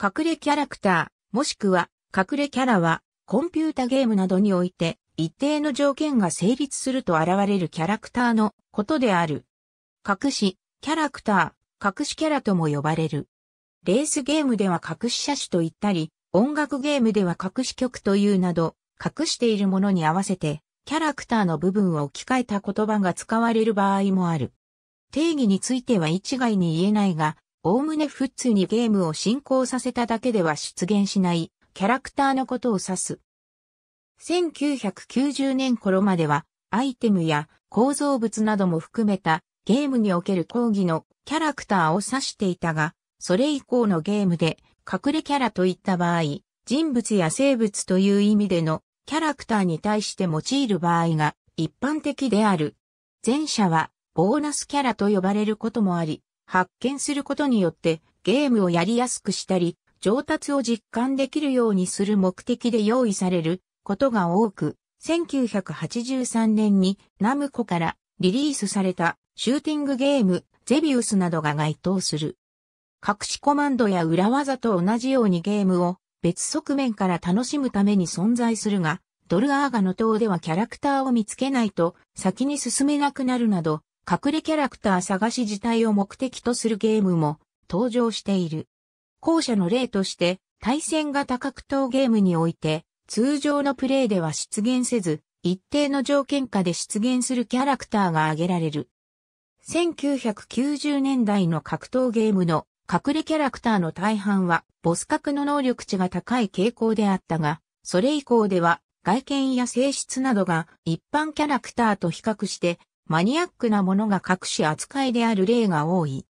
隠れキャラクター、もしくは隠れキャラは、コンピュータゲームなどにおいて、一定の条件が成立すると現れるキャラクターのことである。隠し、キャラクター、隠しキャラとも呼ばれる。レースゲームでは隠し車種と言ったり、音楽ゲームでは隠し曲というなど、隠しているものに合わせて、キャラクターの部分を置き換えた言葉が使われる場合もある。定義については一概に言えないが、おおむねフッにゲームを進行させただけでは出現しないキャラクターのことを指す。1990年頃まではアイテムや構造物なども含めたゲームにおける講義のキャラクターを指していたが、それ以降のゲームで隠れキャラといった場合、人物や生物という意味でのキャラクターに対して用いる場合が一般的である。前者はボーナスキャラと呼ばれることもあり、発見することによってゲームをやりやすくしたり、上達を実感できるようにする目的で用意されることが多く、1983年にナムコからリリースされたシューティングゲームゼビウスなどが該当する。隠しコマンドや裏技と同じようにゲームを別側面から楽しむために存在するが、ドルアーガの塔ではキャラクターを見つけないと先に進めなくなるなど隠れキャラクター探し自体を目的とするゲームも登場している。後者の例として、対戦型格闘ゲームにおいて、通常のプレイでは出現せず、一定の条件下で出現するキャラクターが挙げられる。1990年代の格闘ゲームの隠れキャラクターの大半は、ボス格の能力値が高い傾向であったが、それ以降では外見や性質などが一般キャラクターと比較してマニアックなものが隠し扱いである例が多い。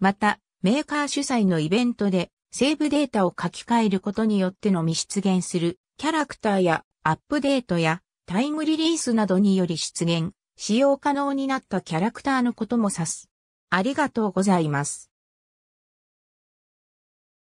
また、メーカー主催のイベントで、セーブデータを書き換えることによってのみ出現する、キャラクターやアップデートやタイムリリースなどにより出現、使用可能になったキャラクターのことも指す。ありがとうございます。